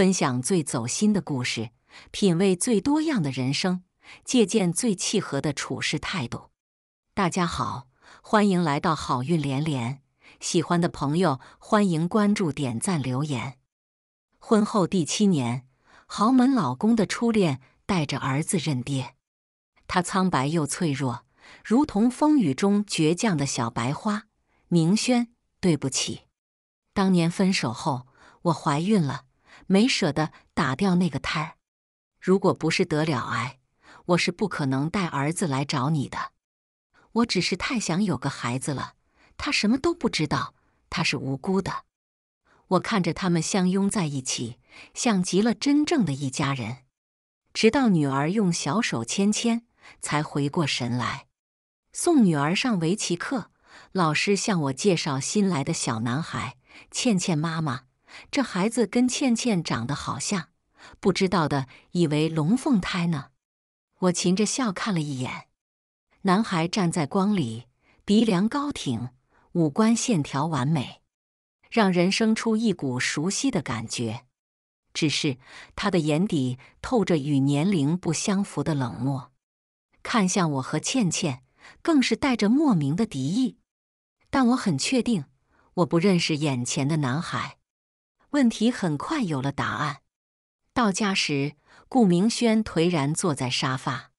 分享最走心的故事，品味最多样的人生，借鉴最契合的处事态度。大家好，欢迎来到好运连连。喜欢的朋友，欢迎关注、点赞、留言。婚后第七年，豪门老公的初恋带着儿子认爹。他苍白又脆弱，如同风雨中倔强的小白花。明轩，对不起，当年分手后，我怀孕了。没舍得打掉那个胎，如果不是得了癌，我是不可能带儿子来找你的。我只是太想有个孩子了。他什么都不知道，他是无辜的。我看着他们相拥在一起，像极了真正的一家人。直到女儿用小手牵牵，才回过神来。送女儿上围棋课，老师向我介绍新来的小男孩倩倩妈妈。这孩子跟倩倩长得好像，不知道的以为龙凤胎呢。我噙着笑看了一眼，男孩站在光里，鼻梁高挺，五官线条完美，让人生出一股熟悉的感觉。只是他的眼底透着与年龄不相符的冷漠，看向我和倩倩，更是带着莫名的敌意。但我很确定，我不认识眼前的男孩。问题很快有了答案。到家时，顾明轩颓然坐在沙发。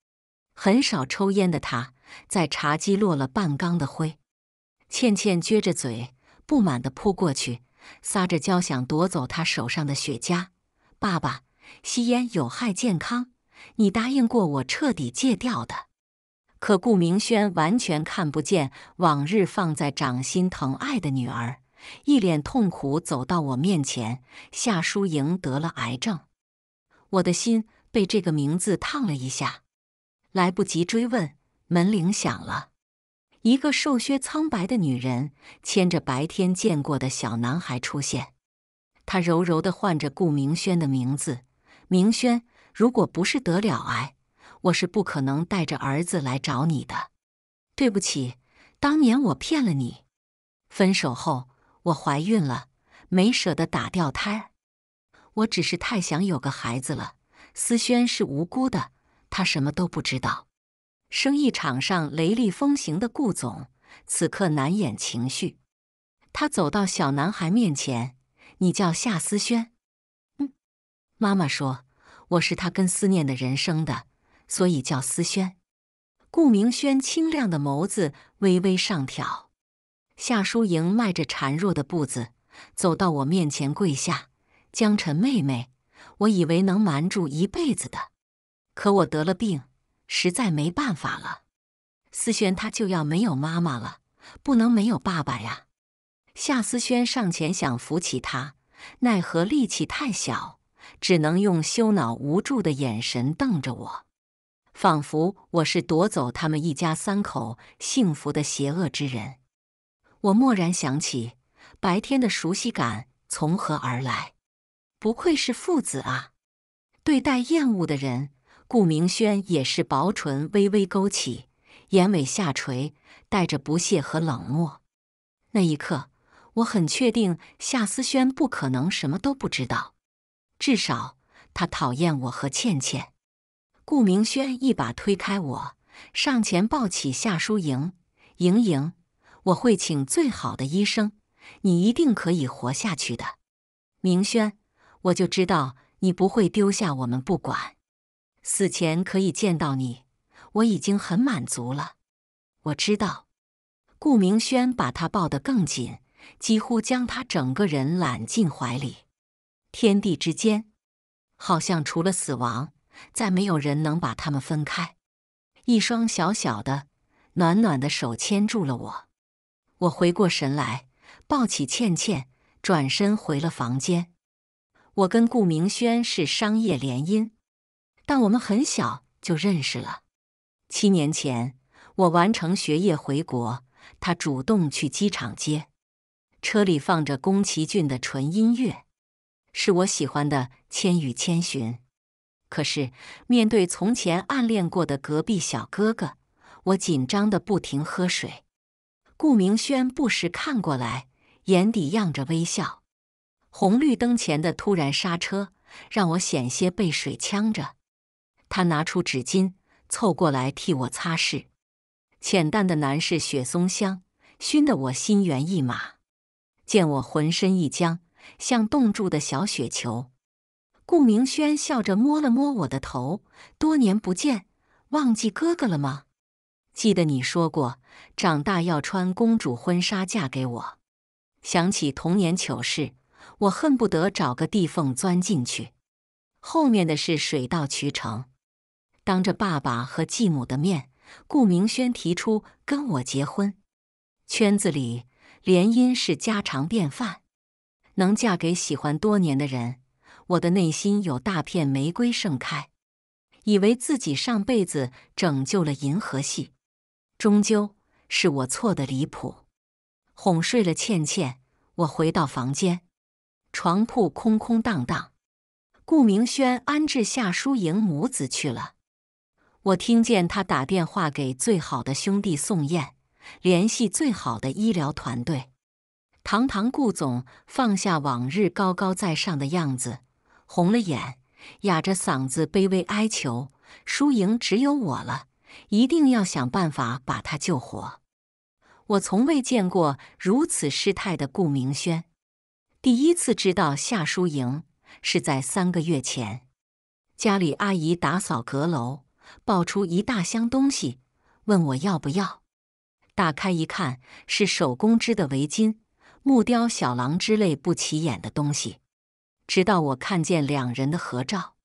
很少抽烟的他，在茶几落了半缸的灰。倩倩撅着嘴，不满的扑过去，撒着娇想夺走他手上的雪茄。爸爸，吸烟有害健康，你答应过我彻底戒掉的。可顾明轩完全看不见往日放在掌心疼爱的女儿。一脸痛苦走到我面前，夏淑莹得了癌症，我的心被这个名字烫了一下，来不及追问，门铃响了，一个瘦削苍白的女人牵着白天见过的小男孩出现，她柔柔地唤着顾明轩的名字，明轩，如果不是得了癌，我是不可能带着儿子来找你的，对不起，当年我骗了你，分手后。我怀孕了，没舍得打掉胎儿。我只是太想有个孩子了。思轩是无辜的，他什么都不知道。生意场上雷厉风行的顾总，此刻难掩情绪。他走到小男孩面前：“你叫夏思轩？”“嗯。”妈妈说：“我是他跟思念的人生的，所以叫思轩。”顾明轩清亮的眸子微微上挑。夏淑莹迈着孱弱的步子走到我面前，跪下：“江晨妹妹，我以为能瞒住一辈子的，可我得了病，实在没办法了。思轩他就要没有妈妈了，不能没有爸爸呀！”夏思轩上前想扶起他，奈何力气太小，只能用羞恼无助的眼神瞪着我，仿佛我是夺走他们一家三口幸福的邪恶之人。我蓦然想起，白天的熟悉感从何而来？不愧是父子啊！对待厌恶的人，顾明轩也是薄唇微微勾起，眼尾下垂，带着不屑和冷漠。那一刻，我很确定夏思轩不可能什么都不知道，至少他讨厌我和倩倩。顾明轩一把推开我，上前抱起夏淑莹：“莹莹，我会请最好的医生，你一定可以活下去的，明轩，我就知道你不会丢下我们不管。死前可以见到你，我已经很满足了。我知道，顾明轩把他抱得更紧，几乎将他整个人揽进怀里。天地之间，好像除了死亡，再没有人能把他们分开。一双小小的、暖暖的手牵住了我。我回过神来，抱起倩倩，转身回了房间。我跟顾明轩是商业联姻，但我们很小就认识了。七年前，我完成学业回国，他主动去机场接。车里放着宫崎骏的纯音乐，是我喜欢的《千与千寻》。可是面对从前暗恋过的隔壁小哥哥，我紧张的不停喝水。顾明轩不时看过来，眼底漾着微笑。红绿灯前的突然刹车让我险些被水呛着，他拿出纸巾凑过来替我擦拭。浅淡的男士雪松香熏得我心猿意马，见我浑身一僵，像冻住的小雪球。顾明轩笑着摸了摸我的头：“多年不见，忘记哥哥了吗？”记得你说过，长大要穿公主婚纱嫁给我。想起童年糗事，我恨不得找个地缝钻进去。后面的事水到渠成。当着爸爸和继母的面，顾明轩提出跟我结婚。圈子里联姻是家常便饭，能嫁给喜欢多年的人，我的内心有大片玫瑰盛开。以为自己上辈子拯救了银河系。终究是我错的离谱，哄睡了倩倩，我回到房间，床铺空空荡荡。顾明轩安置夏淑莹母子去了，我听见他打电话给最好的兄弟宋燕，联系最好的医疗团队。堂堂顾总放下往日高高在上的样子，红了眼，哑着嗓子卑微哀求：淑莹只有我了。一定要想办法把他救活。我从未见过如此失态的顾明轩。第一次知道夏淑莹是在三个月前，家里阿姨打扫阁楼，抱出一大箱东西，问我要不要。打开一看，是手工织的围巾、木雕小狼之类不起眼的东西。直到我看见两人的合照，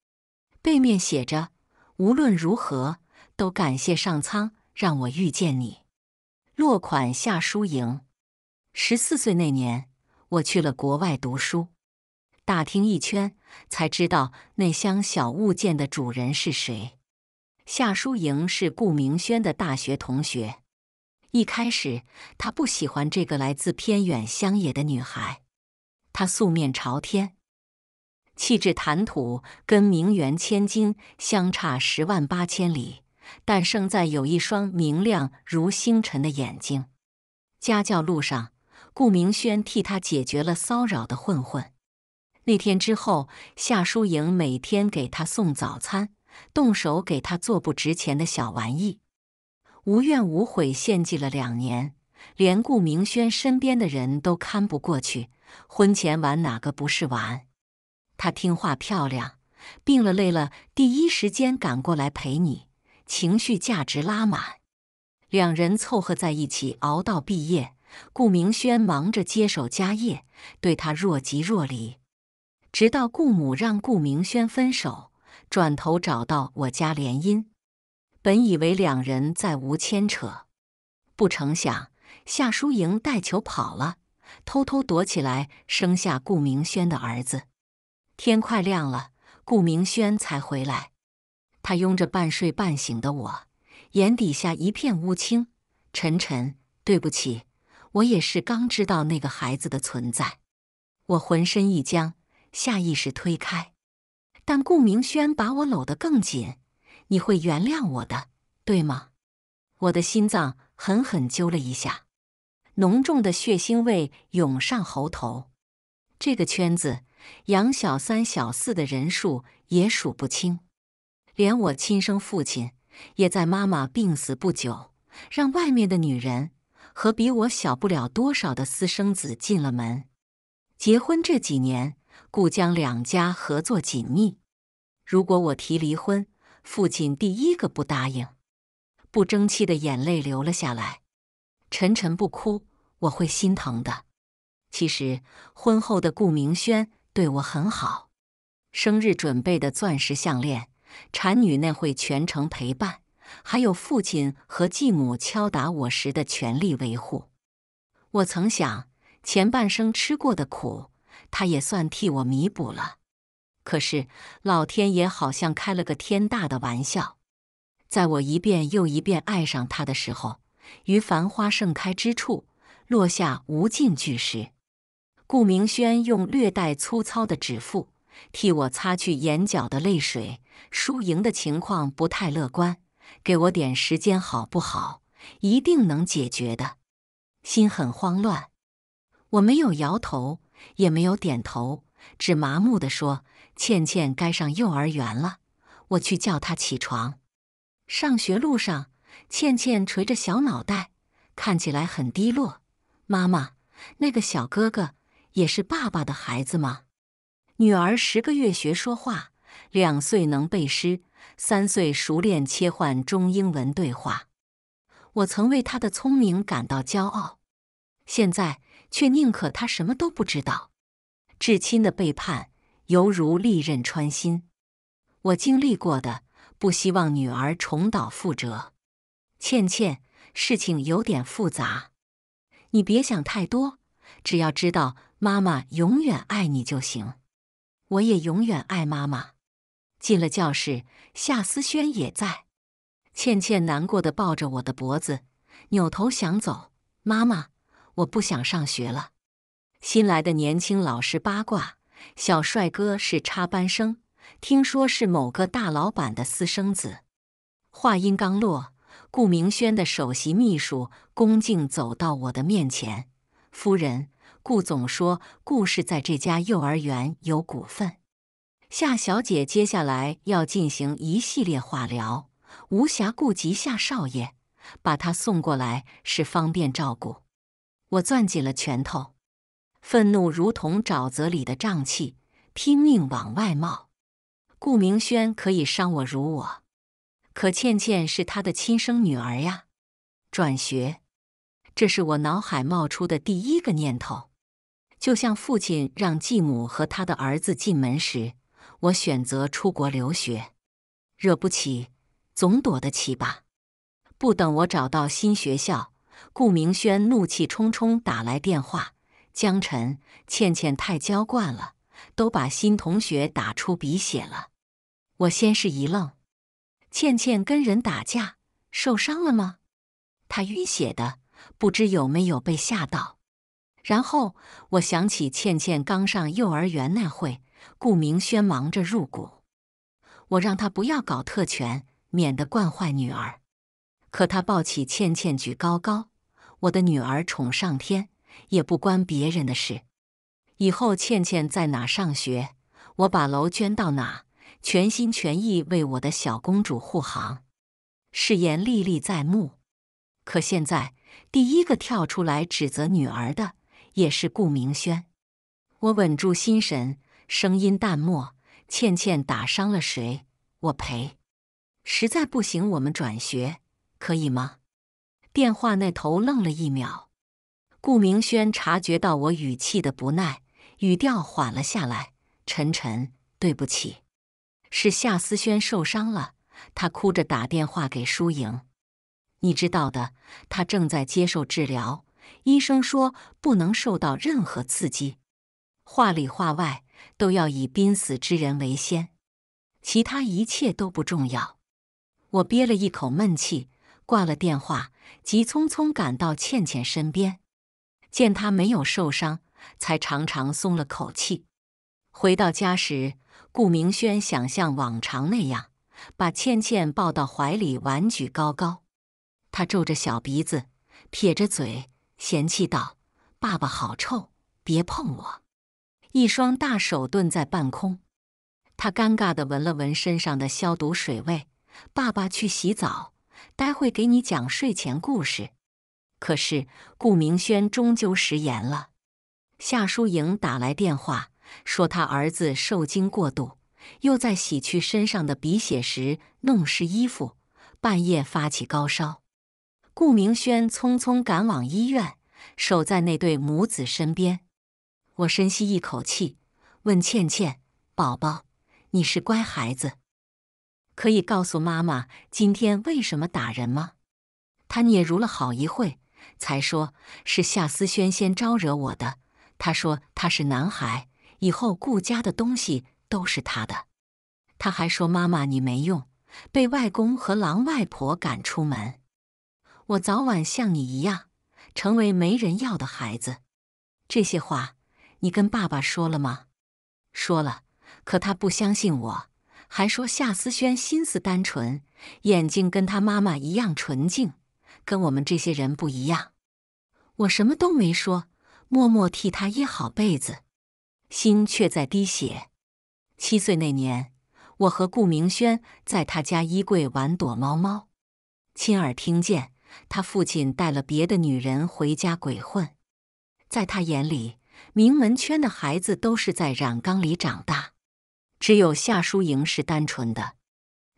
背面写着：“无论如何。”都感谢上苍让我遇见你。落款：夏淑莹。十四岁那年，我去了国外读书，打听一圈才知道那箱小物件的主人是谁。夏淑莹是顾明轩的大学同学。一开始，他不喜欢这个来自偏远乡野的女孩，她素面朝天，气质谈吐跟名媛千金相差十万八千里。但胜在有一双明亮如星辰的眼睛。家教路上，顾明轩替他解决了骚扰的混混。那天之后，夏淑莹每天给他送早餐，动手给他做不值钱的小玩意。无怨无悔，献祭了两年，连顾明轩身边的人都看不过去。婚前玩哪个不是玩？他听话漂亮，病了累了，第一时间赶过来陪你。情绪价值拉满，两人凑合在一起熬到毕业。顾明轩忙着接手家业，对他若即若离。直到顾母让顾明轩分手，转头找到我家联姻。本以为两人再无牵扯，不成想夏淑莹带球跑了，偷偷躲起来生下顾明轩的儿子。天快亮了，顾明轩才回来。他拥着半睡半醒的我，眼底下一片乌青。晨晨，对不起，我也是刚知道那个孩子的存在。我浑身一僵，下意识推开，但顾明轩把我搂得更紧。你会原谅我的，对吗？我的心脏狠狠揪了一下，浓重的血腥味涌上喉头。这个圈子养小三、小四的人数也数不清。连我亲生父亲，也在妈妈病死不久，让外面的女人和比我小不了多少的私生子进了门。结婚这几年，顾江两家合作紧密。如果我提离婚，父亲第一个不答应。不争气的眼泪流了下来。晨晨不哭，我会心疼的。其实，婚后的顾明轩对我很好，生日准备的钻石项链。产女那会全程陪伴，还有父亲和继母敲打我时的全力维护。我曾想，前半生吃过的苦，他也算替我弥补了。可是老天爷好像开了个天大的玩笑，在我一遍又一遍爱上他的时候，于繁花盛开之处落下无尽巨石。顾明轩用略带粗糙的指腹。替我擦去眼角的泪水，输赢的情况不太乐观，给我点时间好不好？一定能解决的。心很慌乱，我没有摇头，也没有点头，只麻木的说：“倩倩该上幼儿园了，我去叫她起床。”上学路上，倩倩垂着小脑袋，看起来很低落。妈妈，那个小哥哥也是爸爸的孩子吗？女儿十个月学说话，两岁能背诗，三岁熟练切换中英文对话。我曾为她的聪明感到骄傲，现在却宁可她什么都不知道。至亲的背叛犹如利刃穿心，我经历过的，不希望女儿重蹈覆辙。倩倩，事情有点复杂，你别想太多，只要知道妈妈永远爱你就行。我也永远爱妈妈。进了教室，夏思轩也在。倩倩难过的抱着我的脖子，扭头想走。妈妈，我不想上学了。新来的年轻老师八卦：小帅哥是插班生，听说是某个大老板的私生子。话音刚落，顾明轩的首席秘书恭敬走到我的面前：“夫人。”顾总说：“顾氏在这家幼儿园有股份。”夏小姐接下来要进行一系列化疗，无暇顾及夏少爷，把他送过来是方便照顾。我攥紧了拳头，愤怒如同沼泽里的瘴气，拼命往外冒。顾明轩可以伤我辱我，可倩倩是他的亲生女儿呀！转学，这是我脑海冒出的第一个念头。就像父亲让继母和他的儿子进门时，我选择出国留学，惹不起，总躲得起吧。不等我找到新学校，顾明轩怒气冲冲打来电话：“江晨，倩倩太娇惯了，都把新同学打出鼻血了。”我先是一愣：“倩倩跟人打架受伤了吗？她晕血的，不知有没有被吓到。”然后我想起倩倩刚上幼儿园那会，顾明轩忙着入股，我让他不要搞特权，免得惯坏女儿。可他抱起倩倩举高高，我的女儿宠上天也不关别人的事。以后倩倩在哪上学，我把楼捐到哪，全心全意为我的小公主护航。誓言历历在目，可现在第一个跳出来指责女儿的。也是顾明轩，我稳住心神，声音淡漠。倩倩打伤了谁，我赔。实在不行，我们转学，可以吗？电话那头愣了一秒，顾明轩察觉到我语气的不耐，语调缓了下来。晨晨，对不起，是夏思轩受伤了，他哭着打电话给舒莹，你知道的，他正在接受治疗。医生说不能受到任何刺激，话里话外都要以濒死之人为先，其他一切都不重要。我憋了一口闷气，挂了电话，急匆匆赶到倩倩身边，见她没有受伤，才长长松了口气。回到家时，顾明轩想像往常那样把倩倩抱到怀里玩举高高，她皱着小鼻子，撇着嘴。嫌弃道：“爸爸好臭，别碰我！”一双大手顿在半空，他尴尬的闻了闻身上的消毒水味。爸爸去洗澡，待会给你讲睡前故事。可是顾明轩终究食言了。夏淑莹打来电话，说他儿子受惊过度，又在洗去身上的鼻血时弄湿衣服，半夜发起高烧。顾明轩匆匆赶往医院，守在那对母子身边。我深吸一口气，问倩倩：“宝宝，你是乖孩子，可以告诉妈妈今天为什么打人吗？”他嗫嚅了好一会，才说：“是夏思轩先招惹我的。他说他是男孩，以后顾家的东西都是他的。他还说妈妈你没用，被外公和狼外婆赶出门。”我早晚像你一样，成为没人要的孩子。这些话你跟爸爸说了吗？说了，可他不相信我，还说夏思轩心思单纯，眼睛跟他妈妈一样纯净，跟我们这些人不一样。我什么都没说，默默替他掖好被子，心却在滴血。七岁那年，我和顾明轩在他家衣柜玩躲猫猫，亲耳听见。他父亲带了别的女人回家鬼混，在他眼里，名门圈的孩子都是在染缸里长大，只有夏淑莹是单纯的。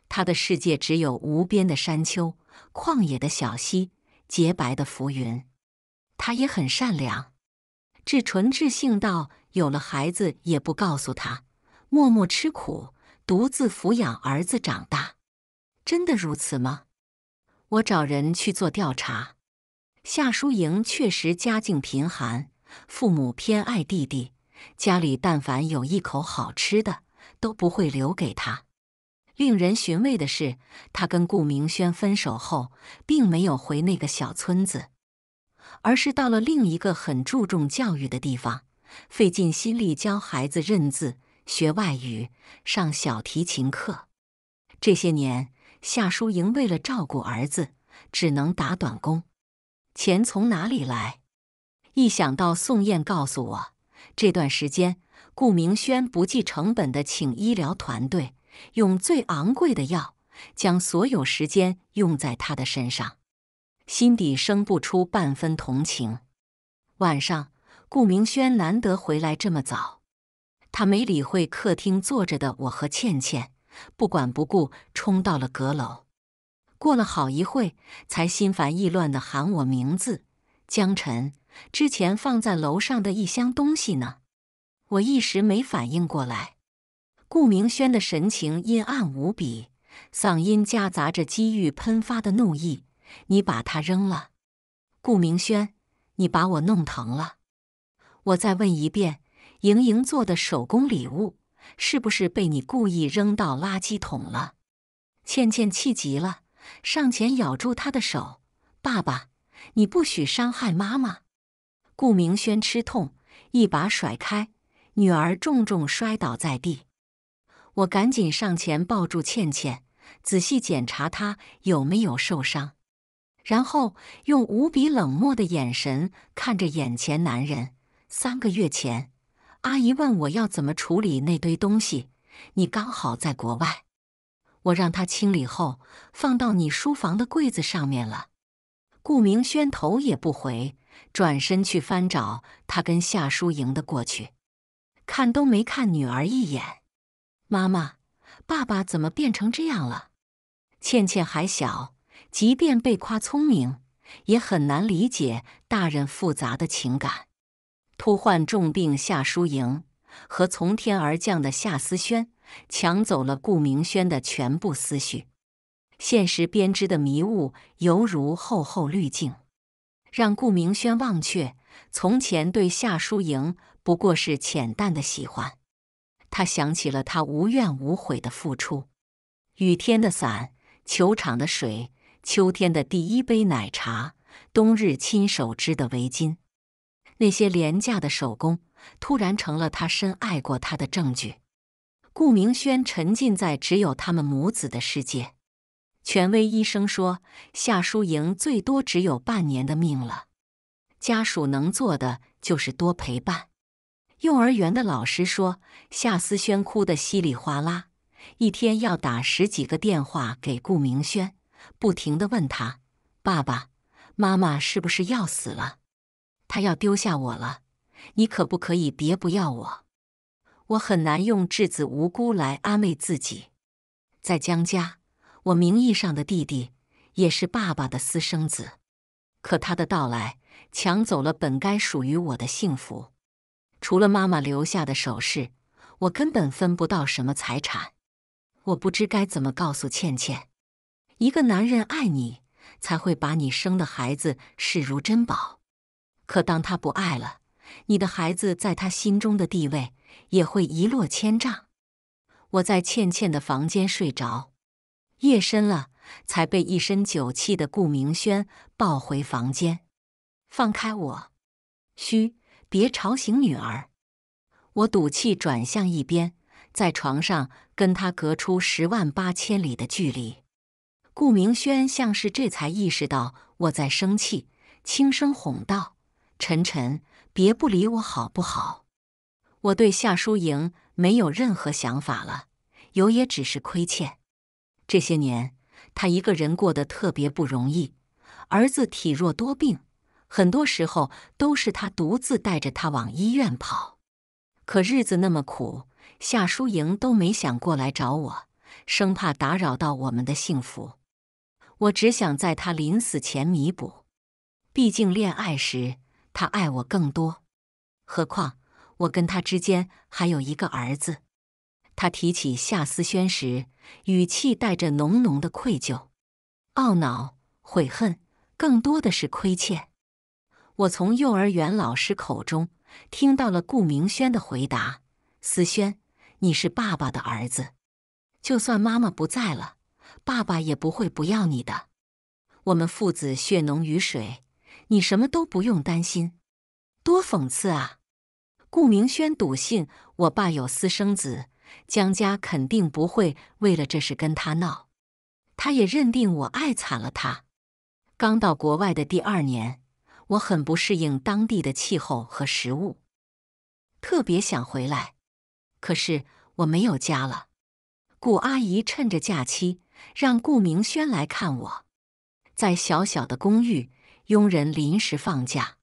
他的世界只有无边的山丘、旷野的小溪、洁白的浮云。他也很善良，至纯至性到有了孩子也不告诉他，默默吃苦，独自抚养儿子长大。真的如此吗？我找人去做调查，夏淑莹确实家境贫寒，父母偏爱弟弟，家里但凡有一口好吃的都不会留给他。令人寻味的是，她跟顾明轩分手后，并没有回那个小村子，而是到了另一个很注重教育的地方，费尽心力教孩子认字、学外语、上小提琴课，这些年。夏淑莹为了照顾儿子，只能打短工，钱从哪里来？一想到宋艳告诉我，这段时间顾明轩不计成本的请医疗团队，用最昂贵的药，将所有时间用在他的身上，心底生不出半分同情。晚上，顾明轩难得回来这么早，他没理会客厅坐着的我和倩倩。不管不顾，冲到了阁楼。过了好一会，才心烦意乱的喊我名字：“江晨，之前放在楼上的一箱东西呢？”我一时没反应过来。顾明轩的神情阴暗无比，嗓音夹杂着机遇喷发的怒意：“你把它扔了！”顾明轩，你把我弄疼了！我再问一遍，莹莹做的手工礼物。是不是被你故意扔到垃圾桶了？倩倩气急了，上前咬住他的手。爸爸，你不许伤害妈妈！顾明轩吃痛，一把甩开女儿，重重摔倒在地。我赶紧上前抱住倩倩，仔细检查她有没有受伤，然后用无比冷漠的眼神看着眼前男人。三个月前。阿姨问我要怎么处理那堆东西，你刚好在国外，我让他清理后放到你书房的柜子上面了。顾明轩头也不回，转身去翻找他跟夏淑莹的过去，看都没看女儿一眼。妈妈，爸爸怎么变成这样了？倩倩还小，即便被夸聪明，也很难理解大人复杂的情感。突患重病，夏淑莹和从天而降的夏思萱抢走了顾明轩的全部思绪。现实编织的迷雾犹如厚厚滤镜，让顾明轩忘却从前对夏淑莹不过是浅淡的喜欢。他想起了他无怨无悔的付出：雨天的伞，球场的水，秋天的第一杯奶茶，冬日亲手织的围巾。那些廉价的手工，突然成了他深爱过他的证据。顾明轩沉浸在只有他们母子的世界。权威医生说，夏淑莹最多只有半年的命了。家属能做的就是多陪伴。幼儿园的老师说，夏思轩哭得稀里哗啦，一天要打十几个电话给顾明轩，不停的问他：“爸爸妈妈是不是要死了？”他要丢下我了，你可不可以别不要我？我很难用稚子无辜来安慰自己。在江家，我名义上的弟弟也是爸爸的私生子，可他的到来抢走了本该属于我的幸福。除了妈妈留下的首饰，我根本分不到什么财产。我不知该怎么告诉倩倩，一个男人爱你，才会把你生的孩子视如珍宝。可当他不爱了，你的孩子在他心中的地位也会一落千丈。我在倩倩的房间睡着，夜深了才被一身酒气的顾明轩抱回房间。放开我！嘘，别吵醒女儿。我赌气转向一边，在床上跟他隔出十万八千里的距离。顾明轩像是这才意识到我在生气，轻声哄道。晨晨，别不理我好不好？我对夏淑莹没有任何想法了，有也只是亏欠。这些年，她一个人过得特别不容易，儿子体弱多病，很多时候都是她独自带着他往医院跑。可日子那么苦，夏淑莹都没想过来找我，生怕打扰到我们的幸福。我只想在她临死前弥补，毕竟恋爱时。他爱我更多，何况我跟他之间还有一个儿子。他提起夏思轩时，语气带着浓浓的愧疚、懊恼、悔恨，更多的是亏欠。我从幼儿园老师口中听到了顾明轩的回答：“思轩，你是爸爸的儿子，就算妈妈不在了，爸爸也不会不要你的。我们父子血浓于水。”你什么都不用担心，多讽刺啊！顾明轩笃信我爸有私生子，江家肯定不会为了这事跟他闹。他也认定我爱惨了他。刚到国外的第二年，我很不适应当地的气候和食物，特别想回来。可是我没有家了。顾阿姨趁着假期让顾明轩来看我，在小小的公寓。佣人临时放假，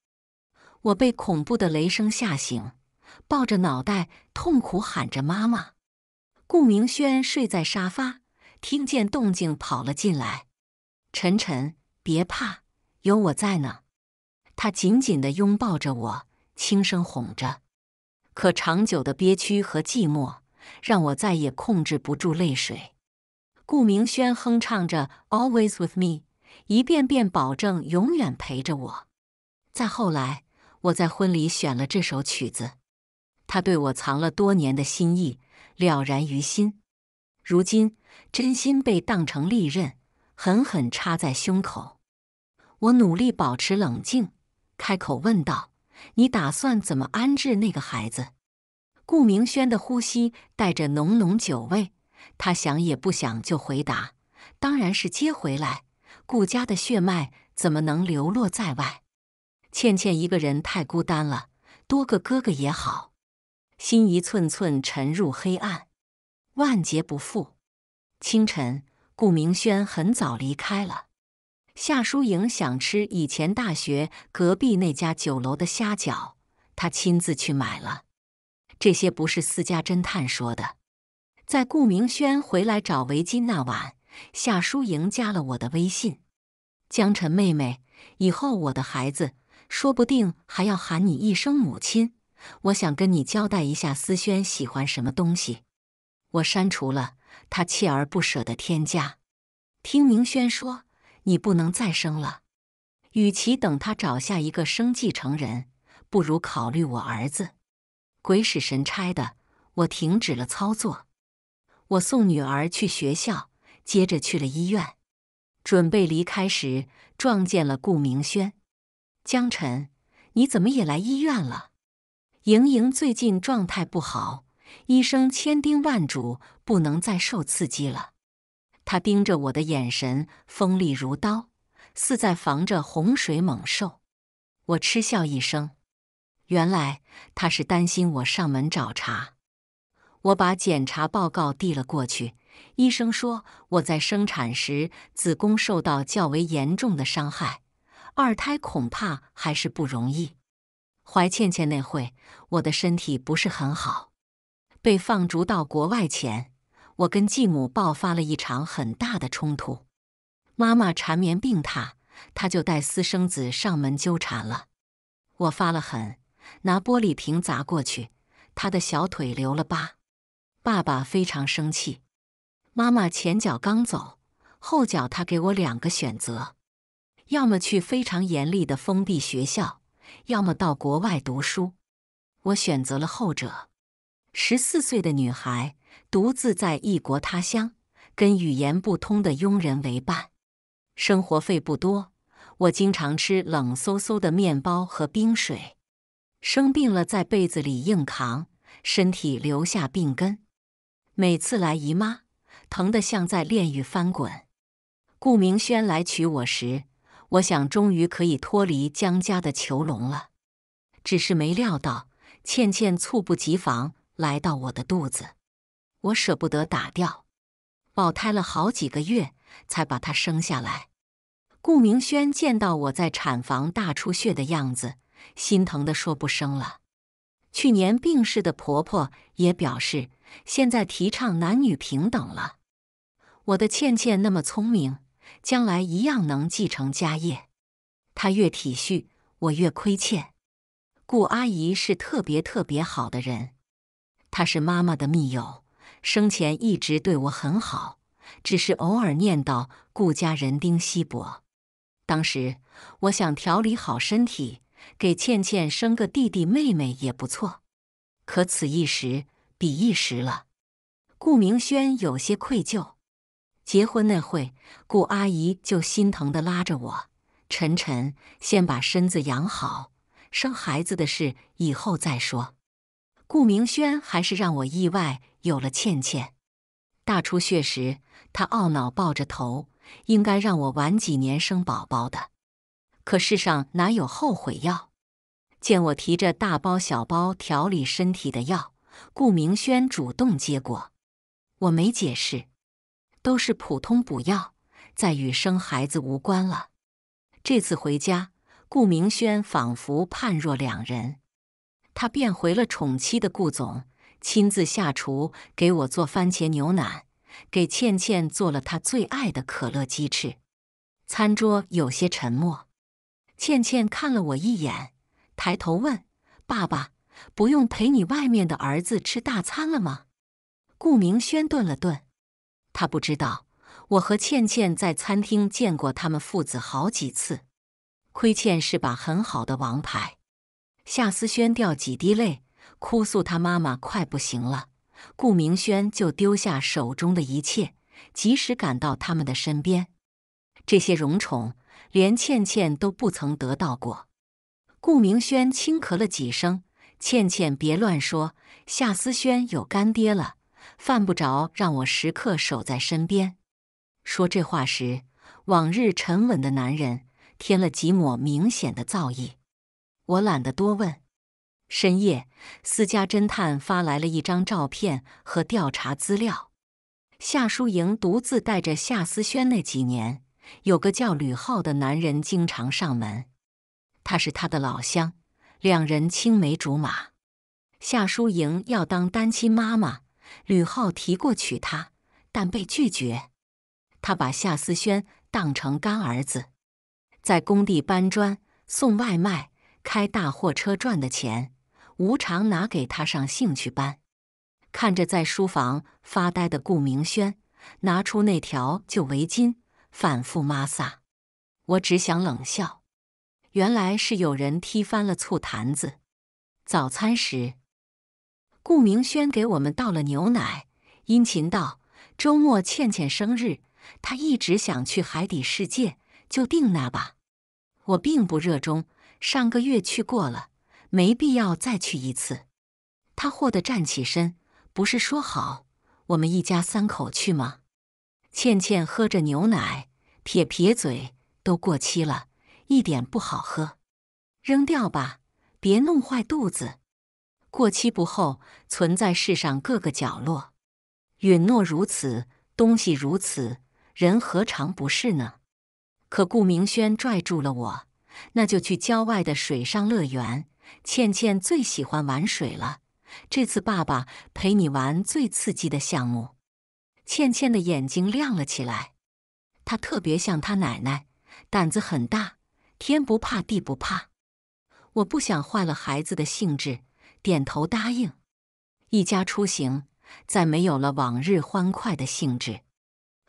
我被恐怖的雷声吓醒，抱着脑袋痛苦喊着“妈妈”。顾明轩睡在沙发，听见动静跑了进来。“晨晨，别怕，有我在呢。”他紧紧地拥抱着我，轻声哄着。可长久的憋屈和寂寞，让我再也控制不住泪水。顾明轩哼唱着 “Always with me”。一遍遍保证永远陪着我。再后来，我在婚礼选了这首曲子，他对我藏了多年的心意了然于心。如今，真心被当成利刃，狠狠插在胸口。我努力保持冷静，开口问道：“你打算怎么安置那个孩子？”顾明轩的呼吸带着浓浓酒味，他想也不想就回答：“当然是接回来。”顾家的血脉怎么能流落在外？倩倩一个人太孤单了，多个哥哥也好。心一寸寸沉入黑暗，万劫不复。清晨，顾明轩很早离开了。夏淑莹想吃以前大学隔壁那家酒楼的虾饺，她亲自去买了。这些不是私家侦探说的。在顾明轩回来找围巾那晚。夏淑莹加了我的微信，江晨妹妹，以后我的孩子说不定还要喊你一声母亲。我想跟你交代一下，思轩喜欢什么东西。我删除了他锲而不舍的添加。听明轩说，你不能再生了。与其等他找下一个生继承人，不如考虑我儿子。鬼使神差的，我停止了操作。我送女儿去学校。接着去了医院，准备离开时撞见了顾明轩。江晨，你怎么也来医院了？莹莹最近状态不好，医生千叮万嘱，不能再受刺激了。他盯着我的眼神锋利如刀，似在防着洪水猛兽。我嗤笑一声，原来他是担心我上门找茬。我把检查报告递了过去。医生说，我在生产时子宫受到较为严重的伤害，二胎恐怕还是不容易。怀倩倩那会，我的身体不是很好。被放逐到国外前，我跟继母爆发了一场很大的冲突。妈妈缠绵病榻，她就带私生子上门纠缠了。我发了狠，拿玻璃瓶砸过去，他的小腿留了疤。爸爸非常生气。妈妈前脚刚走，后脚她给我两个选择：要么去非常严厉的封闭学校，要么到国外读书。我选择了后者。十四岁的女孩独自在异国他乡，跟语言不通的佣人为伴，生活费不多，我经常吃冷飕飕的面包和冰水。生病了在被子里硬扛，身体留下病根。每次来姨妈。疼得像在炼狱翻滚。顾明轩来娶我时，我想终于可以脱离江家的囚笼了。只是没料到，倩倩猝不及防来到我的肚子，我舍不得打掉，保胎了好几个月才把她生下来。顾明轩见到我在产房大出血的样子，心疼的说不生了。去年病逝的婆婆也表示，现在提倡男女平等了。我的倩倩那么聪明，将来一样能继承家业。她越体恤我，越亏欠。顾阿姨是特别特别好的人，她是妈妈的密友，生前一直对我很好。只是偶尔念叨顾家人丁稀薄。当时我想调理好身体，给倩倩生个弟弟妹妹也不错。可此一时彼一时了，顾明轩有些愧疚。结婚那会，顾阿姨就心疼的拉着我：“晨晨，先把身子养好，生孩子的事以后再说。”顾明轩还是让我意外有了倩倩。大出血时，他懊恼抱着头：“应该让我晚几年生宝宝的。”可世上哪有后悔药？见我提着大包小包调理身体的药，顾明轩主动接过。我没解释。都是普通补药，再与生孩子无关了。这次回家，顾明轩仿佛判若两人，他变回了宠妻的顾总，亲自下厨给我做番茄牛腩，给倩倩做了她最爱的可乐鸡翅。餐桌有些沉默，倩倩看了我一眼，抬头问：“爸爸，不用陪你外面的儿子吃大餐了吗？”顾明轩顿了顿。他不知道我和倩倩在餐厅见过他们父子好几次，亏欠是把很好的王牌。夏思轩掉几滴泪，哭诉他妈妈快不行了。顾明轩就丢下手中的一切，及时赶到他们的身边。这些荣宠连倩倩都不曾得到过。顾明轩轻咳了几声：“倩倩，别乱说。”夏思轩有干爹了。犯不着让我时刻守在身边。说这话时，往日沉稳的男人添了几抹明显的造诣。我懒得多问。深夜，私家侦探发来了一张照片和调查资料。夏淑莹独自带着夏思萱那几年，有个叫吕浩的男人经常上门。他是她的老乡，两人青梅竹马。夏淑莹要当单亲妈妈。吕浩提过娶她，但被拒绝。他把夏思轩当成干儿子，在工地搬砖、送外卖、开大货车赚的钱，无偿拿给他上兴趣班。看着在书房发呆的顾明轩，拿出那条旧围巾，反复摩挲。我只想冷笑，原来是有人踢翻了醋坛子。早餐时。顾明轩给我们倒了牛奶，殷勤道：“周末倩倩生日，她一直想去海底世界，就定那吧。”我并不热衷，上个月去过了，没必要再去一次。他霍的站起身：“不是说好我们一家三口去吗？”倩倩喝着牛奶，撇撇嘴：“都过期了，一点不好喝，扔掉吧，别弄坏肚子。”过期不候，存在世上各个角落。允诺如此，东西如此，人何尝不是呢？可顾明轩拽住了我，那就去郊外的水上乐园。倩倩最喜欢玩水了，这次爸爸陪你玩最刺激的项目。倩倩的眼睛亮了起来，她特别像她奶奶，胆子很大，天不怕地不怕。我不想坏了孩子的兴致。点头答应。一家出行，再没有了往日欢快的兴致。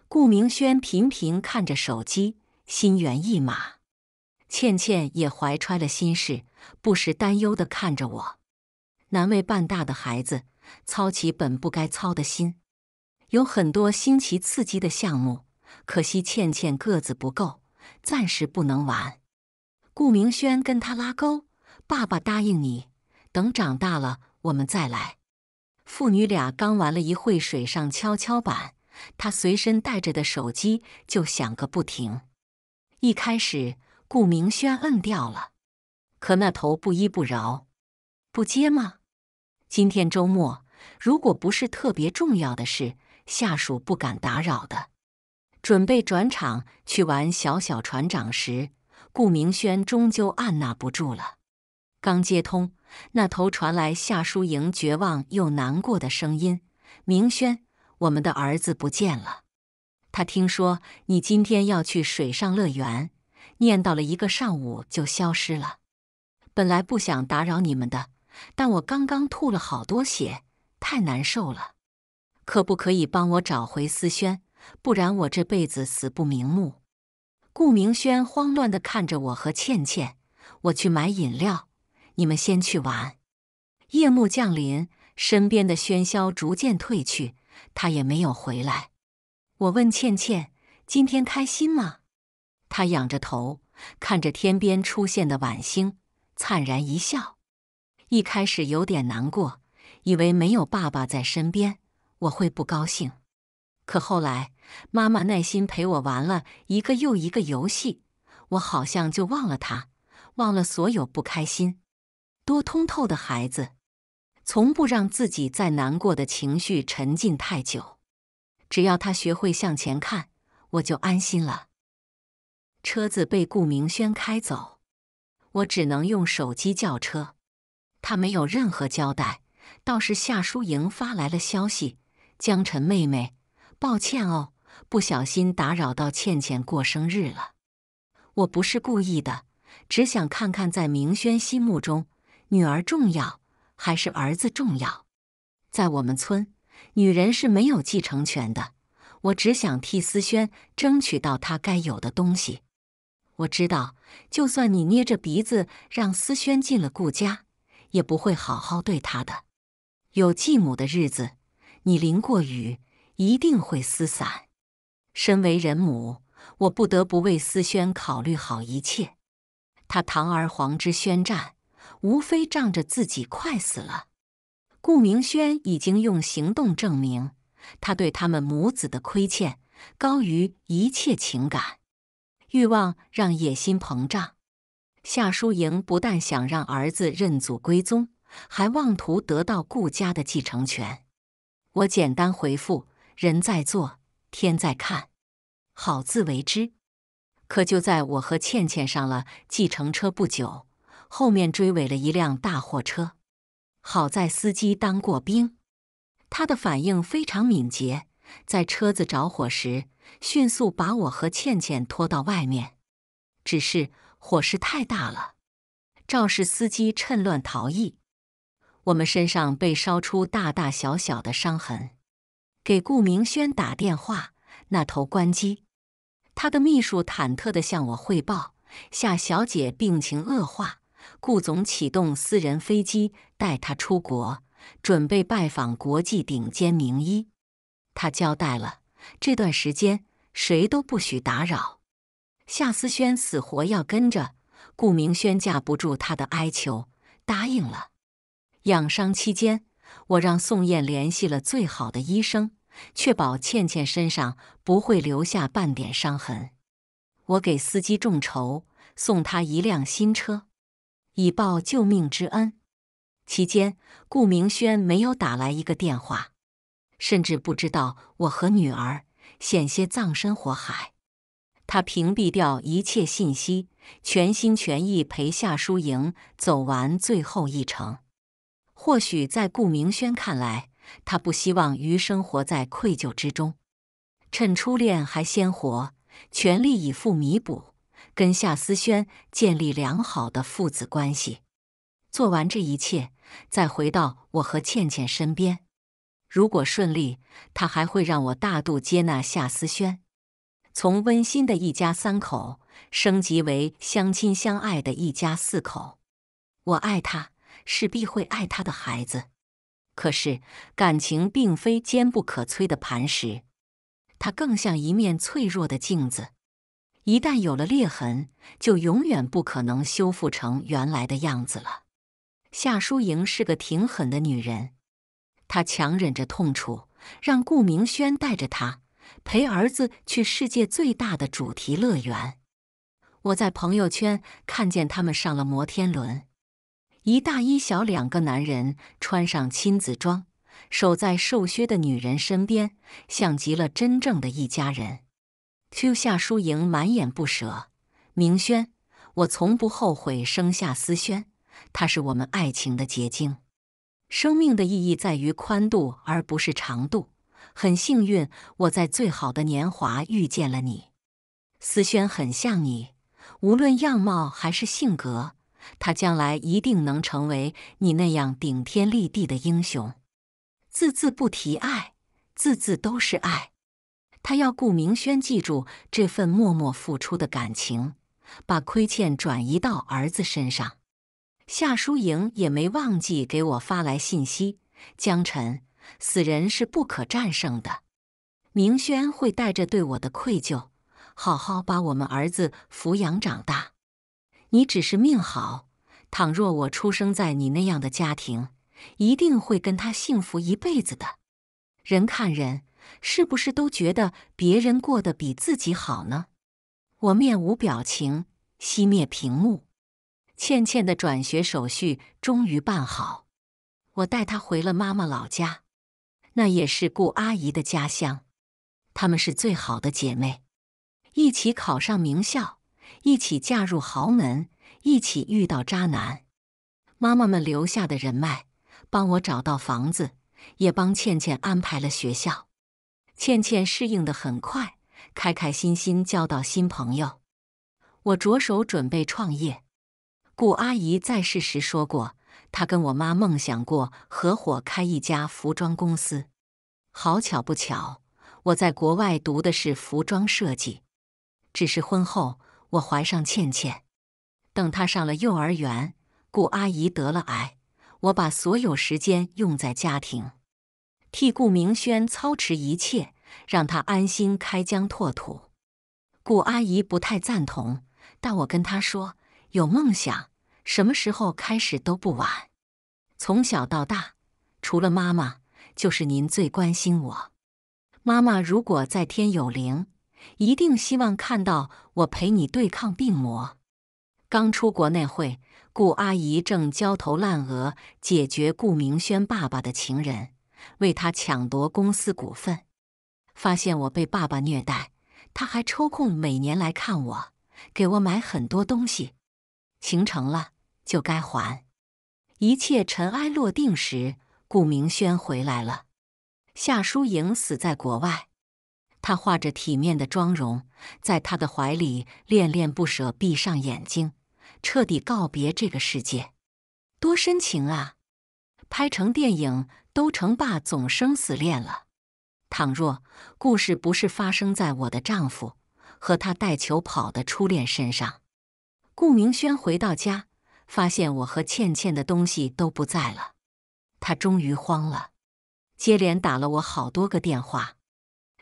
顾明轩频频看着手机，心猿意马。倩倩也怀揣了心事，不时担忧地看着我。难为半大的孩子操起本不该操的心。有很多新奇刺激的项目，可惜倩倩个子不够，暂时不能玩。顾明轩跟他拉钩：“爸爸答应你。”等长大了，我们再来。父女俩刚玩了一会水上跷跷板，他随身带着的手机就响个不停。一开始，顾明轩摁掉了，可那头不依不饶：“不接吗？今天周末，如果不是特别重要的事，下属不敢打扰的。”准备转场去玩小小船长时，顾明轩终究按捺不住了，刚接通。那头传来夏淑莹绝望又难过的声音：“明轩，我们的儿子不见了。他听说你今天要去水上乐园，念叨了一个上午就消失了。本来不想打扰你们的，但我刚刚吐了好多血，太难受了。可不可以帮我找回思轩？不然我这辈子死不瞑目。”顾明轩慌乱地看着我和倩倩：“我去买饮料。”你们先去玩。夜幕降临，身边的喧嚣逐渐退去，他也没有回来。我问倩倩：“今天开心吗？”她仰着头看着天边出现的晚星，灿然一笑。一开始有点难过，以为没有爸爸在身边我会不高兴。可后来妈妈耐心陪我玩了一个又一个游戏，我好像就忘了他，忘了所有不开心。多通透的孩子，从不让自己在难过的情绪沉浸太久。只要他学会向前看，我就安心了。车子被顾明轩开走，我只能用手机叫车。他没有任何交代，倒是夏淑莹发来了消息：“江晨妹妹，抱歉哦，不小心打扰到倩倩过生日了，我不是故意的，只想看看在明轩心目中。”女儿重要还是儿子重要？在我们村，女人是没有继承权的。我只想替思轩争取到他该有的东西。我知道，就算你捏着鼻子让思轩进了顾家，也不会好好对他的。有继母的日子，你淋过雨，一定会撕伞。身为人母，我不得不为思轩考虑好一切。他堂而皇之宣战。无非仗着自己快死了，顾明轩已经用行动证明，他对他们母子的亏欠高于一切情感。欲望让野心膨胀，夏淑莹不但想让儿子认祖归宗，还妄图得到顾家的继承权。我简单回复：人在做，天在看，好自为之。可就在我和倩倩上了计程车不久。后面追尾了一辆大货车，好在司机当过兵，他的反应非常敏捷，在车子着火时，迅速把我和倩倩拖到外面。只是火势太大了，肇事司机趁乱逃逸，我们身上被烧出大大小小的伤痕。给顾明轩打电话，那头关机，他的秘书忐忑的向我汇报：夏小姐病情恶化。顾总启动私人飞机带他出国，准备拜访国际顶尖名医。他交代了这段时间谁都不许打扰。夏思轩死活要跟着顾明轩，架不住他的哀求，答应了。养伤期间，我让宋燕联系了最好的医生，确保倩倩身上不会留下半点伤痕。我给司机众筹送他一辆新车。以报救命之恩。期间，顾明轩没有打来一个电话，甚至不知道我和女儿险些葬身火海。他屏蔽掉一切信息，全心全意陪夏淑莹走完最后一程。或许在顾明轩看来，他不希望余生活在愧疚之中，趁初恋还鲜活，全力以赴弥补。跟夏思轩建立良好的父子关系，做完这一切，再回到我和倩倩身边。如果顺利，他还会让我大度接纳夏思轩，从温馨的一家三口升级为相亲相爱的一家四口。我爱他，势必会爱他的孩子。可是，感情并非坚不可摧的磐石，它更像一面脆弱的镜子。一旦有了裂痕，就永远不可能修复成原来的样子了。夏淑莹是个挺狠的女人，她强忍着痛楚，让顾明轩带着她陪儿子去世界最大的主题乐园。我在朋友圈看见他们上了摩天轮，一大一小两个男人穿上亲子装，守在瘦削的女人身边，像极了真正的一家人。秋夏疏影满眼不舍，明轩，我从不后悔生下思轩，他是我们爱情的结晶。生命的意义在于宽度，而不是长度。很幸运，我在最好的年华遇见了你。思轩很像你，无论样貌还是性格，他将来一定能成为你那样顶天立地的英雄。字字不提爱，字字都是爱。他要顾明轩记住这份默默付出的感情，把亏欠转移到儿子身上。夏淑莹也没忘记给我发来信息：“江晨，死人是不可战胜的，明轩会带着对我的愧疚，好好把我们儿子抚养长大。你只是命好，倘若我出生在你那样的家庭，一定会跟他幸福一辈子的。人看人。”是不是都觉得别人过得比自己好呢？我面无表情，熄灭屏幕。倩倩的转学手续终于办好，我带她回了妈妈老家，那也是顾阿姨的家乡。她们是最好的姐妹，一起考上名校，一起嫁入豪门，一起遇到渣男。妈妈们留下的人脉，帮我找到房子，也帮倩倩安排了学校。倩倩适应的很快，开开心心交到新朋友。我着手准备创业。顾阿姨在世时说过，她跟我妈梦想过合伙开一家服装公司。好巧不巧，我在国外读的是服装设计。只是婚后我怀上倩倩，等她上了幼儿园，顾阿姨得了癌，我把所有时间用在家庭。替顾明轩操持一切，让他安心开疆拓土。顾阿姨不太赞同，但我跟她说：“有梦想，什么时候开始都不晚。”从小到大，除了妈妈，就是您最关心我。妈妈如果在天有灵，一定希望看到我陪你对抗病魔。刚出国那会，顾阿姨正焦头烂额解决顾明轩爸爸的情人。为他抢夺公司股份，发现我被爸爸虐待，他还抽空每年来看我，给我买很多东西。情成了就该还，一切尘埃落定时，顾明轩回来了。夏疏影死在国外，他画着体面的妆容，在他的怀里恋恋不舍，闭上眼睛，彻底告别这个世界。多深情啊！拍成电影。都成霸总生死恋了。倘若故事不是发生在我的丈夫和他带球跑的初恋身上，顾明轩回到家，发现我和倩倩的东西都不在了，他终于慌了，接连打了我好多个电话，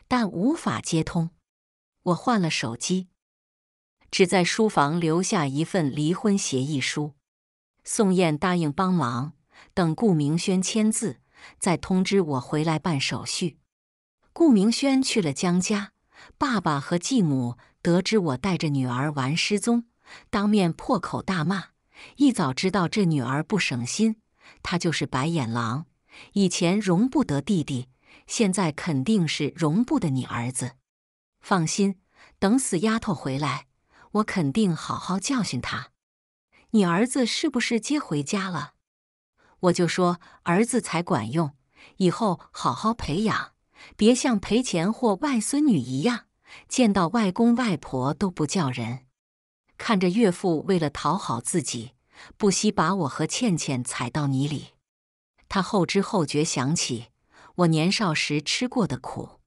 但无法接通。我换了手机，只在书房留下一份离婚协议书。宋艳答应帮忙，等顾明轩签字。再通知我回来办手续。顾明轩去了江家，爸爸和继母得知我带着女儿玩失踪，当面破口大骂。一早知道这女儿不省心，他就是白眼狼。以前容不得弟弟，现在肯定是容不得你儿子。放心，等死丫头回来，我肯定好好教训她。你儿子是不是接回家了？我就说儿子才管用，以后好好培养，别像赔钱或外孙女一样，见到外公外婆都不叫人。看着岳父为了讨好自己，不惜把我和倩倩踩到泥里，他后知后觉想起我年少时吃过的苦，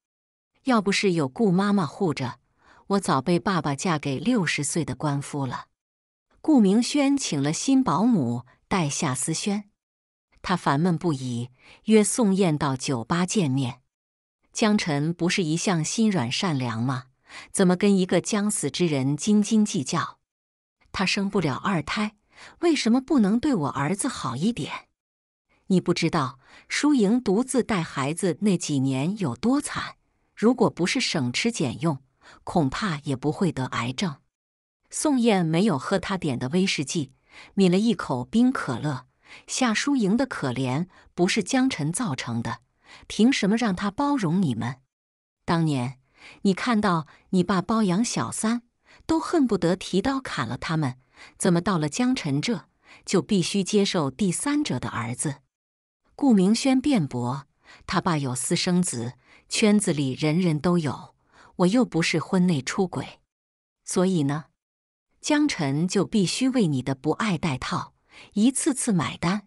要不是有顾妈妈护着，我早被爸爸嫁给六十岁的官夫了。顾明轩请了新保姆带夏思轩。他烦闷不已，约宋艳到酒吧见面。江晨不是一向心软善良吗？怎么跟一个将死之人斤斤计较？他生不了二胎，为什么不能对我儿子好一点？你不知道，舒莹独自带孩子那几年有多惨。如果不是省吃俭用，恐怕也不会得癌症。宋艳没有喝他点的威士忌，抿了一口冰可乐。夏淑莹的可怜不是江晨造成的，凭什么让他包容你们？当年你看到你爸包养小三，都恨不得提刀砍了他们，怎么到了江晨这就必须接受第三者的儿子？顾明轩辩驳：“他爸有私生子，圈子里人人都有，我又不是婚内出轨，所以呢，江晨就必须为你的不爱戴套。”一次次买单，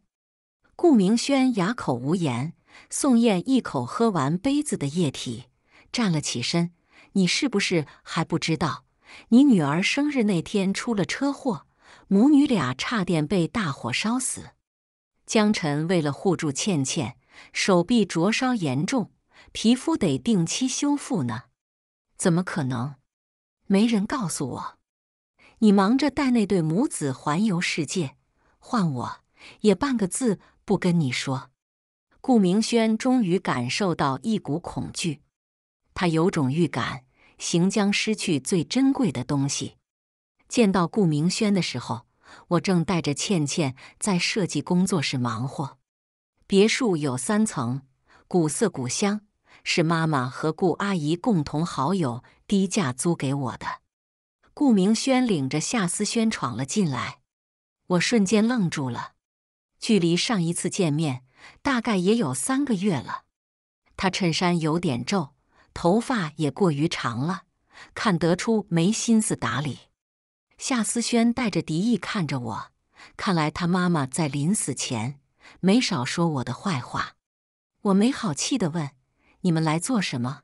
顾明轩哑口无言。宋艳一口喝完杯子的液体，站了起身。你是不是还不知道？你女儿生日那天出了车祸，母女俩差点被大火烧死。江晨为了护住倩倩，手臂灼烧严重，皮肤得定期修复呢。怎么可能？没人告诉我。你忙着带那对母子环游世界。换我也半个字不跟你说。顾明轩终于感受到一股恐惧，他有种预感，行将失去最珍贵的东西。见到顾明轩的时候，我正带着倩倩在设计工作室忙活。别墅有三层，古色古香，是妈妈和顾阿姨共同好友低价租给我的。顾明轩领着夏思轩闯了进来。我瞬间愣住了，距离上一次见面大概也有三个月了。他衬衫有点皱，头发也过于长了，看得出没心思打理。夏思轩带着敌意看着我，看来他妈妈在临死前没少说我的坏话。我没好气地问：“你们来做什么？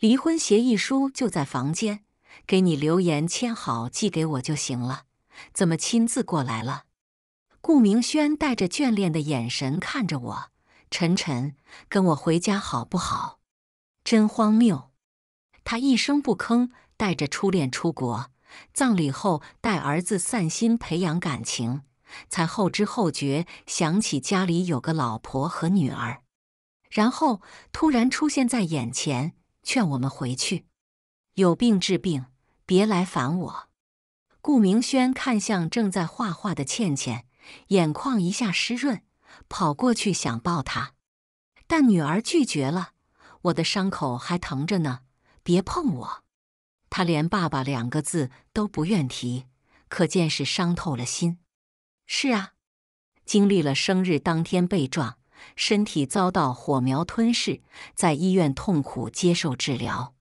离婚协议书就在房间，给你留言签好寄给我就行了。”怎么亲自过来了？顾明轩带着眷恋的眼神看着我，晨晨，跟我回家好不好？真荒谬！他一声不吭，带着初恋出国，葬礼后带儿子散心，培养感情，才后知后觉想起家里有个老婆和女儿，然后突然出现在眼前，劝我们回去，有病治病，别来烦我。顾明轩看向正在画画的倩倩，眼眶一下湿润，跑过去想抱她，但女儿拒绝了。我的伤口还疼着呢，别碰我。她连“爸爸”两个字都不愿提，可见是伤透了心。是啊，经历了生日当天被撞，身体遭到火苗吞噬，在医院痛苦接受治疗，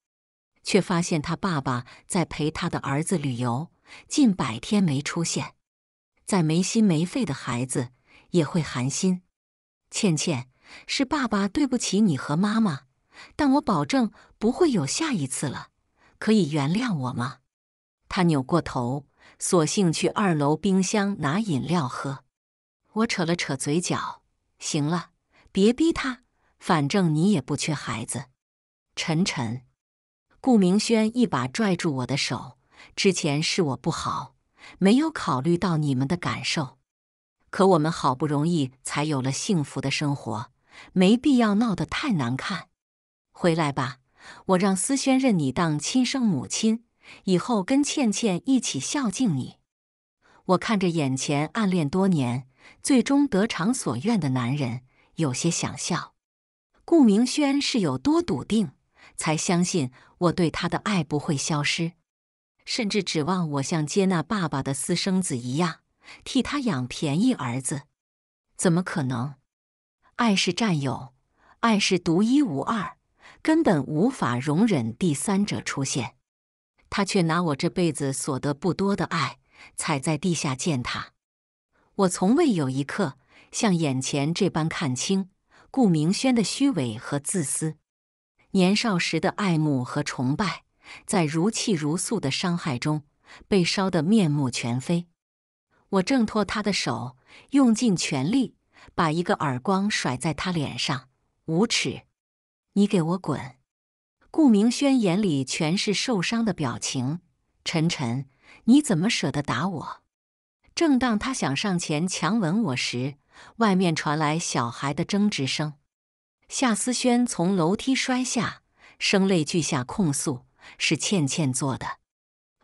却发现他爸爸在陪他的儿子旅游。近百天没出现，再没心没肺的孩子也会寒心。倩倩，是爸爸对不起你和妈妈，但我保证不会有下一次了，可以原谅我吗？他扭过头，索性去二楼冰箱拿饮料喝。我扯了扯嘴角，行了，别逼他，反正你也不缺孩子。晨晨，顾明轩一把拽住我的手。之前是我不好，没有考虑到你们的感受。可我们好不容易才有了幸福的生活，没必要闹得太难看。回来吧，我让思轩认你当亲生母亲，以后跟倩倩一起孝敬你。我看着眼前暗恋多年、最终得偿所愿的男人，有些想笑。顾明轩是有多笃定，才相信我对他的爱不会消失？甚至指望我像接纳爸爸的私生子一样，替他养便宜儿子，怎么可能？爱是占有，爱是独一无二，根本无法容忍第三者出现。他却拿我这辈子所得不多的爱，踩在地下践踏。我从未有一刻像眼前这般看清顾明轩的虚伪和自私。年少时的爱慕和崇拜。在如泣如诉的伤害中，被烧得面目全非。我挣脱他的手，用尽全力把一个耳光甩在他脸上。无耻！你给我滚！顾明轩眼里全是受伤的表情。晨晨，你怎么舍得打我？正当他想上前强吻我时，外面传来小孩的争执声。夏思轩从楼梯摔下，声泪俱下控诉。是倩倩做的，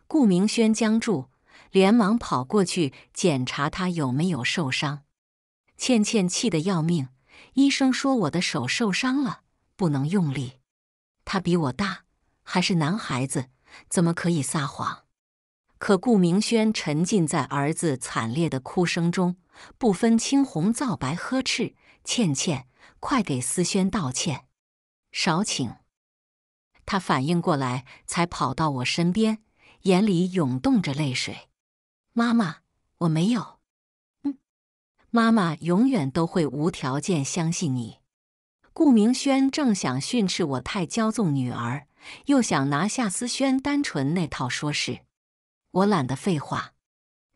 顾明轩僵住，连忙跑过去检查他有没有受伤。倩倩气得要命，医生说我的手受伤了，不能用力。他比我大，还是男孩子，怎么可以撒谎？可顾明轩沉浸在儿子惨烈的哭声中，不分青红皂白呵斥：“倩倩，快给思轩道歉，少请。”他反应过来，才跑到我身边，眼里涌动着泪水。妈妈，我没有。嗯，妈妈永远都会无条件相信你。顾明轩正想训斥我太骄纵女儿，又想拿夏思轩单纯那套说事。我懒得废话，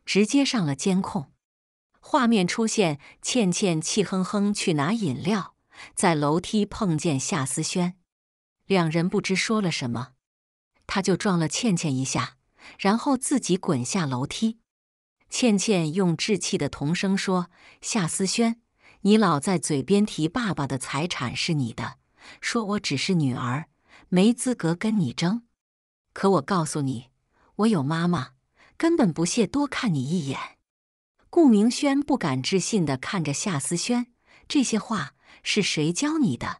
直接上了监控。画面出现，倩倩气哼哼去拿饮料，在楼梯碰见夏思轩。两人不知说了什么，他就撞了倩倩一下，然后自己滚下楼梯。倩倩用稚气的童声说：“夏思轩，你老在嘴边提爸爸的财产是你的，说我只是女儿，没资格跟你争。可我告诉你，我有妈妈，根本不屑多看你一眼。”顾明轩不敢置信的看着夏思轩，这些话是谁教你的？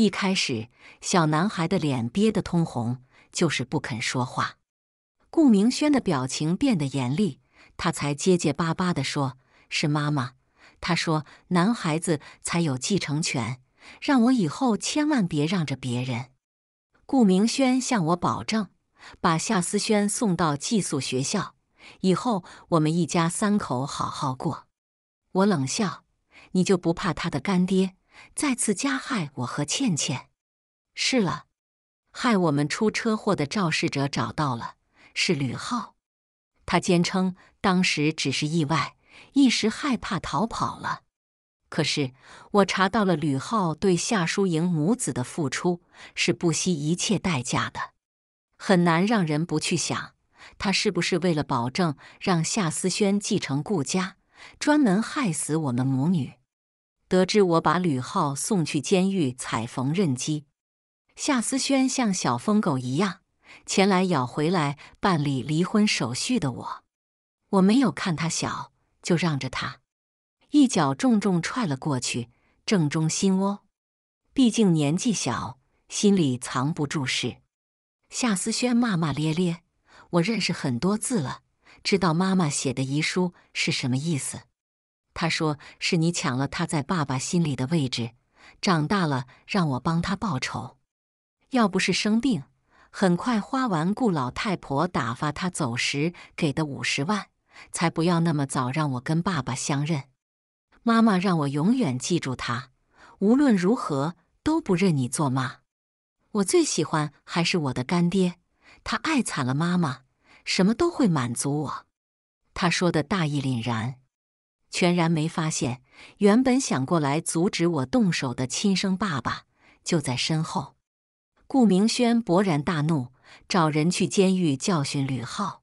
一开始，小男孩的脸憋得通红，就是不肯说话。顾明轩的表情变得严厉，他才结结巴巴的说：“是妈妈。”他说：“男孩子才有继承权，让我以后千万别让着别人。”顾明轩向我保证：“把夏思轩送到寄宿学校，以后我们一家三口好好过。”我冷笑：“你就不怕他的干爹？”再次加害我和倩倩。是了，害我们出车祸的肇事者找到了，是吕浩。他坚称当时只是意外，一时害怕逃跑了。可是我查到了吕浩对夏淑莹母子的付出是不惜一切代价的，很难让人不去想，他是不是为了保证让夏思轩继承顾家，专门害死我们母女。得知我把吕浩送去监狱踩缝纫机，夏思轩像小疯狗一样前来咬回来办理离婚手续的我，我没有看他小，就让着他，一脚重重踹了过去，正中心窝。毕竟年纪小，心里藏不住事。夏思轩骂骂咧咧：“我认识很多字了，知道妈妈写的遗书是什么意思。”他说：“是你抢了他在爸爸心里的位置，长大了让我帮他报仇。要不是生病，很快花完顾老太婆打发他走时给的五十万，才不要那么早让我跟爸爸相认。妈妈让我永远记住他，无论如何都不认你做妈。我最喜欢还是我的干爹，他爱惨了妈妈，什么都会满足我。”他说的大义凛然。全然没发现，原本想过来阻止我动手的亲生爸爸就在身后。顾明轩勃然大怒，找人去监狱教训吕浩。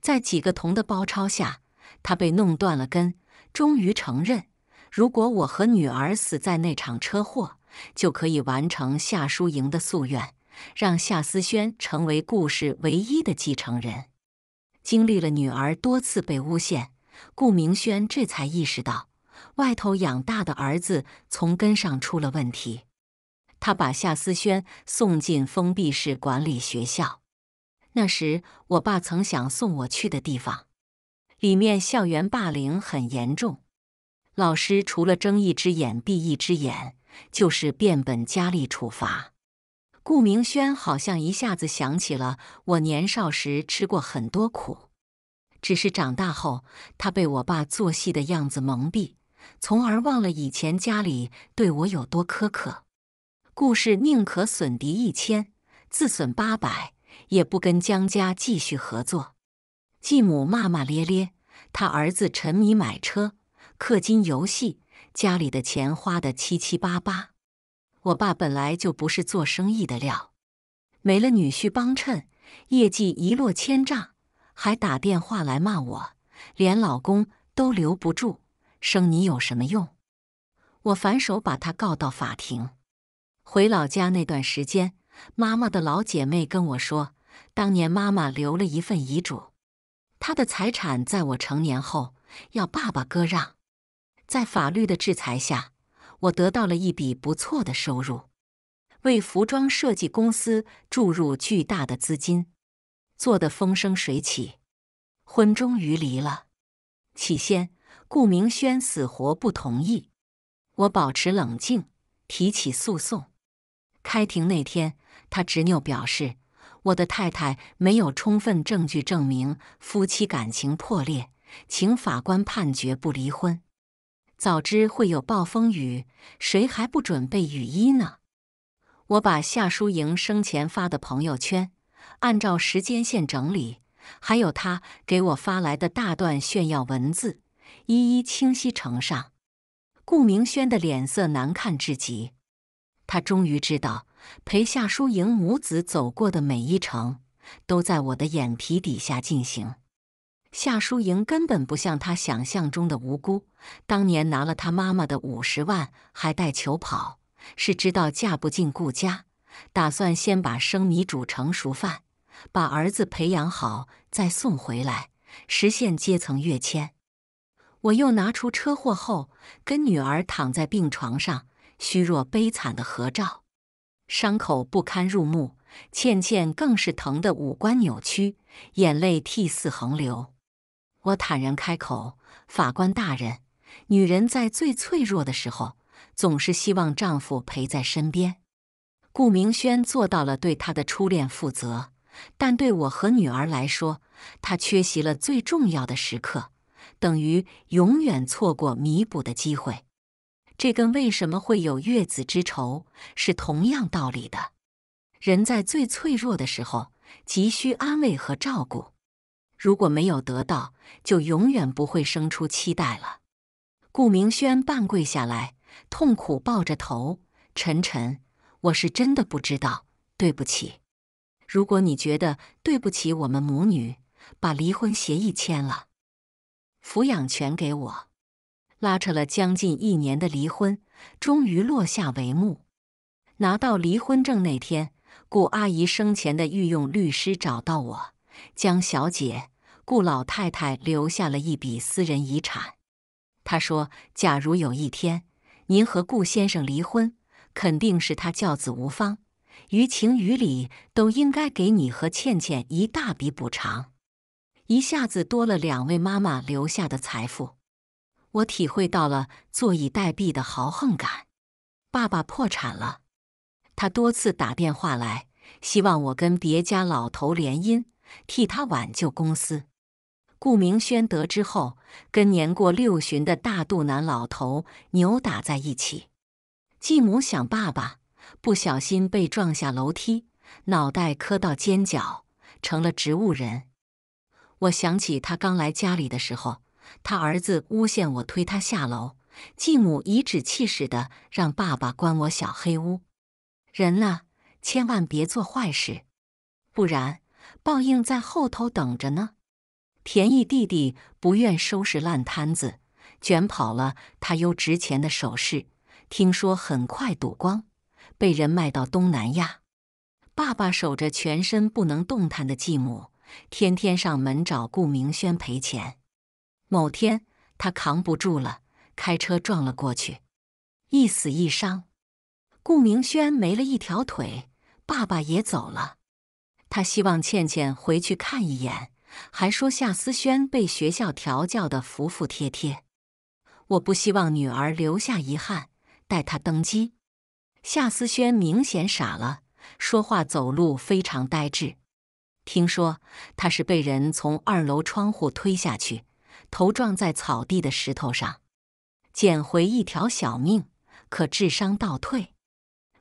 在几个童的包抄下，他被弄断了根，终于承认：如果我和女儿死在那场车祸，就可以完成夏淑莹的夙愿，让夏思轩成为顾氏唯一的继承人。经历了女儿多次被诬陷。顾明轩这才意识到，外头养大的儿子从根上出了问题。他把夏思轩送进封闭式管理学校，那时我爸曾想送我去的地方，里面校园霸凌很严重，老师除了睁一只眼闭一只眼，就是变本加厉处罚。顾明轩好像一下子想起了我年少时吃过很多苦。只是长大后，他被我爸做戏的样子蒙蔽，从而忘了以前家里对我有多苛刻。故事宁可损敌一千，自损八百，也不跟江家继续合作。继母骂骂咧咧，他儿子沉迷买车、氪金游戏，家里的钱花得七七八八。我爸本来就不是做生意的料，没了女婿帮衬，业绩一落千丈。还打电话来骂我，连老公都留不住，生你有什么用？我反手把她告到法庭。回老家那段时间，妈妈的老姐妹跟我说，当年妈妈留了一份遗嘱，她的财产在我成年后要爸爸割让。在法律的制裁下，我得到了一笔不错的收入，为服装设计公司注入巨大的资金。做得风生水起，婚终于离了。起先，顾明轩死活不同意。我保持冷静，提起诉讼。开庭那天，他执拗表示：“我的太太没有充分证据证明夫妻感情破裂，请法官判决不离婚。”早知会有暴风雨，谁还不准备雨衣呢？我把夏淑莹生前发的朋友圈。按照时间线整理，还有他给我发来的大段炫耀文字，一一清晰呈上。顾明轩的脸色难看至极，他终于知道陪夏淑莹母子走过的每一程，都在我的眼皮底下进行。夏淑莹根本不像他想象中的无辜，当年拿了他妈妈的五十万还带球跑，是知道嫁不进顾家。打算先把生米煮成熟饭，把儿子培养好再送回来，实现阶层跃迁。我又拿出车祸后跟女儿躺在病床上虚弱悲惨的合照，伤口不堪入目，倩倩更是疼得五官扭曲，眼泪涕泗横流。我坦然开口：“法官大人，女人在最脆弱的时候，总是希望丈夫陪在身边。”顾明轩做到了对他的初恋负责，但对我和女儿来说，他缺席了最重要的时刻，等于永远错过弥补的机会。这跟为什么会有“月子之仇”是同样道理的。人在最脆弱的时候，急需安慰和照顾，如果没有得到，就永远不会生出期待了。顾明轩半跪下来，痛苦抱着头，沉沉。我是真的不知道，对不起。如果你觉得对不起我们母女，把离婚协议签了，抚养权给我。拉扯了将近一年的离婚，终于落下帷幕。拿到离婚证那天，顾阿姨生前的御用律师找到我，江小姐，顾老太太留下了一笔私人遗产。她说：“假如有一天您和顾先生离婚。”肯定是他教子无方，于情于理都应该给你和倩倩一大笔补偿。一下子多了两位妈妈留下的财富，我体会到了坐以待毙的豪横感。爸爸破产了，他多次打电话来，希望我跟别家老头联姻，替他挽救公司。顾明轩得知后，跟年过六旬的大肚腩老头扭打在一起。继母想爸爸，不小心被撞下楼梯，脑袋磕到尖角，成了植物人。我想起他刚来家里的时候，他儿子诬陷我推他下楼，继母颐指气使的让爸爸关我小黑屋。人呐，千万别做坏事，不然报应在后头等着呢。田毅弟弟不愿收拾烂摊子，卷跑了他又值钱的首饰。听说很快赌光，被人卖到东南亚。爸爸守着全身不能动弹的继母，天天上门找顾明轩赔钱。某天他扛不住了，开车撞了过去，一死一伤。顾明轩没了一条腿，爸爸也走了。他希望倩倩回去看一眼，还说夏思轩被学校调教的服服帖帖。我不希望女儿留下遗憾。带他登基，夏思轩明显傻了，说话走路非常呆滞。听说他是被人从二楼窗户推下去，头撞在草地的石头上，捡回一条小命，可智商倒退。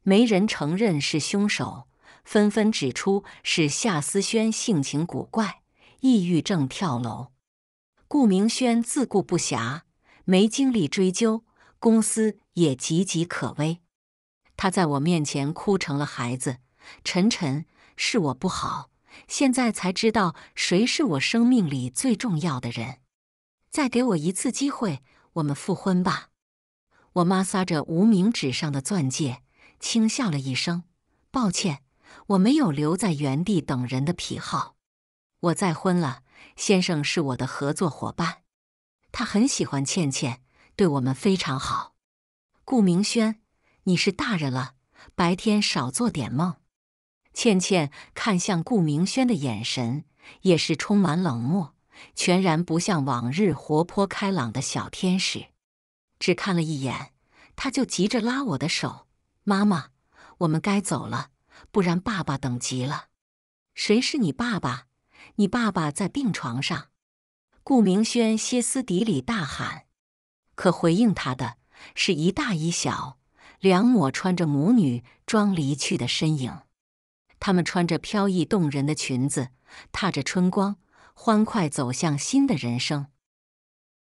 没人承认是凶手，纷纷指出是夏思轩性情古怪、抑郁症跳楼。顾明轩自顾不暇，没精力追究。公司也岌岌可危，他在我面前哭成了孩子。晨晨，是我不好，现在才知道谁是我生命里最重要的人。再给我一次机会，我们复婚吧。我妈撒着无名指上的钻戒，轻笑了一声：“抱歉，我没有留在原地等人的癖好。我再婚了，先生是我的合作伙伴，他很喜欢倩倩。”对我们非常好，顾明轩，你是大人了，白天少做点梦。倩倩看向顾明轩的眼神也是充满冷漠，全然不像往日活泼开朗的小天使。只看了一眼，他就急着拉我的手：“妈妈，我们该走了，不然爸爸等急了。”“谁是你爸爸？你爸爸在病床上！”顾明轩歇斯底里大喊。可回应他的，是一大一小两抹穿着母女装离去的身影。他们穿着飘逸动人的裙子，踏着春光，欢快走向新的人生。